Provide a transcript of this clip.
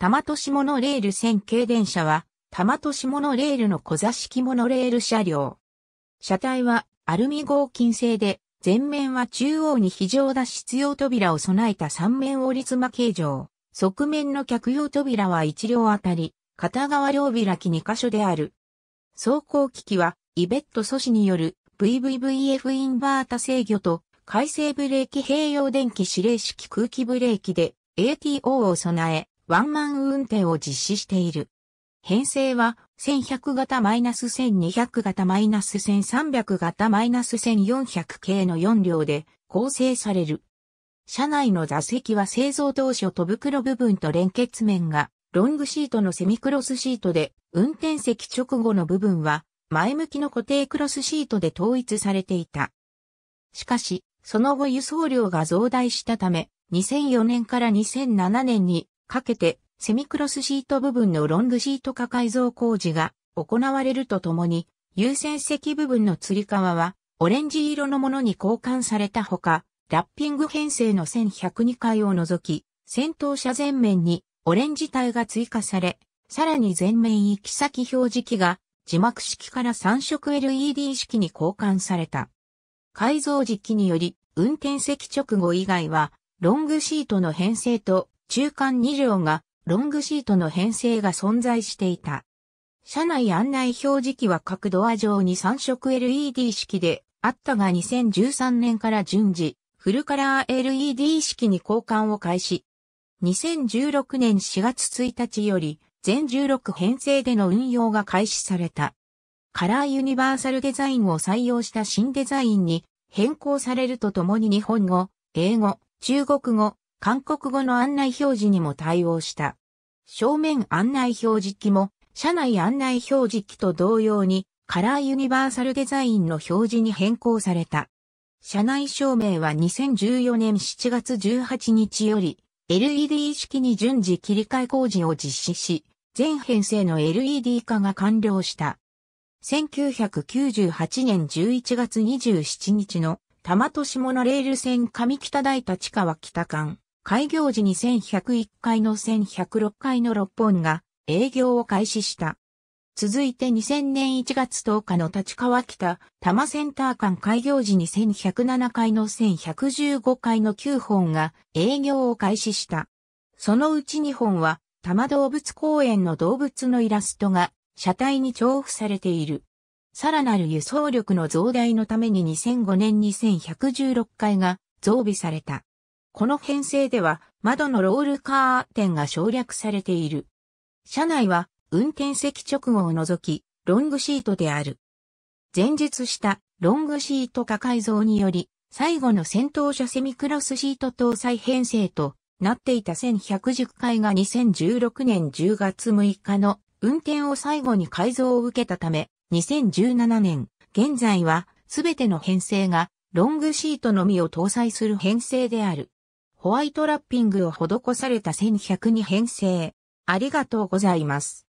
玉都市モノレール線系電車は、玉都市モノレールの小座式モノレール車両。車体はアルミ合金製で、前面は中央に非常脱出用扉を備えた3面折り妻形状。側面の客用扉は1両あたり、片側両開き2箇所である。走行機器は、イベット素子による VVVF インバータ制御と、回生ブレーキ併用電気指令式空気ブレーキで ATO を備え、ワンマン運転を実施している。編成は、1100型 -1200 型 -1300 型 -1400 系の4両で構成される。車内の座席は製造当初戸袋部分と連結面がロングシートのセミクロスシートで、運転席直後の部分は前向きの固定クロスシートで統一されていた。しかし、その後輸送量が増大したため、2004年から2007年にかけて、セミクロスシート部分のロングシート化改造工事が行われるとともに、優先席部分の吊り革は、オレンジ色のものに交換されたほか、ラッピング編成の1102回を除き、先頭車前面にオレンジ体が追加され、さらに前面行き先表示器が字幕式から3色 LED 式に交換された。改造時期により、運転席直後以外は、ロングシートの編成と中間2両がロングシートの編成が存在していた。車内案内表示器は各ドア上に3色 LED 式であったが2013年から順次、フルカラー LED 式に交換を開始。2016年4月1日より全16編成での運用が開始された。カラーユニバーサルデザインを採用した新デザインに変更されるとともに日本語、英語、中国語、韓国語の案内表示にも対応した。正面案内表示機も、車内案内表示機と同様に、カラーユニバーサルデザインの表示に変更された。車内照明は2014年7月18日より、LED 式に順次切り替え工事を実施し、全編成の LED 化が完了した。1998年11月27日の、多摩都市モノレール線上北地立川北間、開業時に1101階の1106階の6本が営業を開始した。続いて2000年1月10日の立川北多摩センター間開業時に1107階の1115階の9本が営業を開始した。そのうち2本は多摩動物公園の動物のイラストが車体に重複されている。さらなる輸送力の増大のために2005年に1116階が増備された。この編成では窓のロールカーテンが省略されている。車内は運転席直後を除き、ロングシートである。前述したロングシート化改造により、最後の先頭車セミクロスシート搭載編成となっていた1110回が2016年10月6日の運転を最後に改造を受けたため、2017年、現在はすべての編成がロングシートのみを搭載する編成である。ホワイトラッピングを施された1100に編成。ありがとうございます。